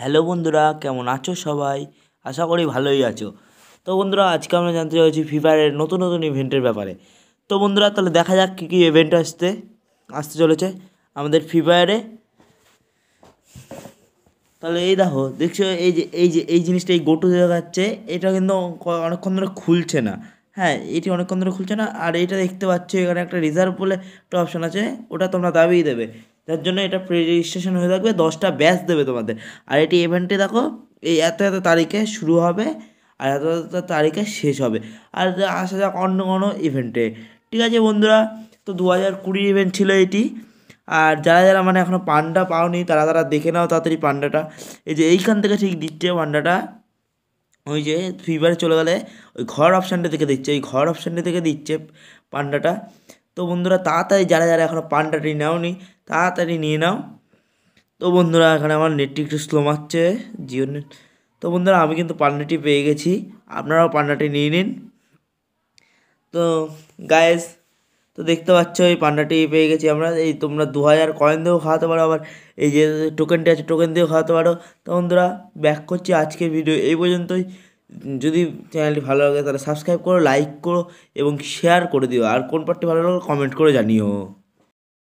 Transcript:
hello বন্ধুরা কেমন আছো সবাই আশা করি ভালোই আছো তো বন্ধুরা আজকে আমরা জানতে চাইছি ফ্রি ফায়ারের নতুন নতুন ইভেন্টের ব্যাপারে তো বন্ধুরা তাহলে দেখা যাক কী কী ইভেন্ট আসতে আসতে চলেছে আমাদের ফ্রি ফায়ারে তাহলে এই দেখো দেখছো এই যে এই যে এই জিনিসটা এই গোটু দেখাচ্ছে এটা কিন্তু অনেকক্ষণ ধরে খুলছে না হ্যাঁ এটি অনেকক্ষণ ধরে খুলছে না আর এটা দেখতে পাচ্ছ এখানে একটা রিজার্ভ বলে একটা অপশান আছে ওটা তোমরা দাবিয়ে দেবে যার জন্য এটা প্রি রেজিস্ট্রেশন হয়ে থাকবে দশটা ব্যাচ দেবে তোমাদের আর এটি ইভেন্টটি দেখো এই এত এত তারিখে শুরু হবে আর এত এত তারিখে শেষ হবে আর আসা যাক অন্য কোনো ইভেন্টে ঠিক আছে বন্ধুরা তো দু হাজার কুড়ির ইভেন্ট ছিল এটি আর যারা যারা মানে এখনও পান্ডা পাওনি তারা তারা দেখে নাও তাড়াতাড়ি পান্ডাটা এই যে এইখান থেকে ঠিক দিচ্ছে পান্ডাটা ওই যে ফিভারে চলে গেলে ওই ঘর অপশানটা থেকে দিচ্ছে ওই ঘর অপশানটা থেকে দিচ্ছে পান্ডাটা তো বন্ধুরা তাড়াতাড়ি যারা যারা এখনও পান্ডাটি নাওনি তাড়াতাড়ি নিয়ে নাও তো বন্ধুরা এখানে আমার নেটটি একটু স্লো মারছে জিও নেট তো বন্ধুরা আমি কিন্তু পান্ডাটি পেয়ে গেছি আপনারাও পান্ডাটি নিয়ে নিন তো গায়েস তো দেখতে পাচ্ছ এই পান্ডাটি পেয়ে গেছি আমরা এই তোমরা দু হাজার কয়েন দিয়েও খাওয়াতে পারো আবার এই যে টোকেনটি আছে টোকেন দিয়েও খাওয়াতে পারো তো বন্ধুরা ব্যাক করছি আজকের ভিডিও এই পর্যন্তই যদি চ্যানেলটি ভালো লাগে তাহলে সাবস্ক্রাইব করো লাইক করো এবং শেয়ার করে দিও আর কোন পার্টটি ভালো লাগলো কমেন্ট করে জানিও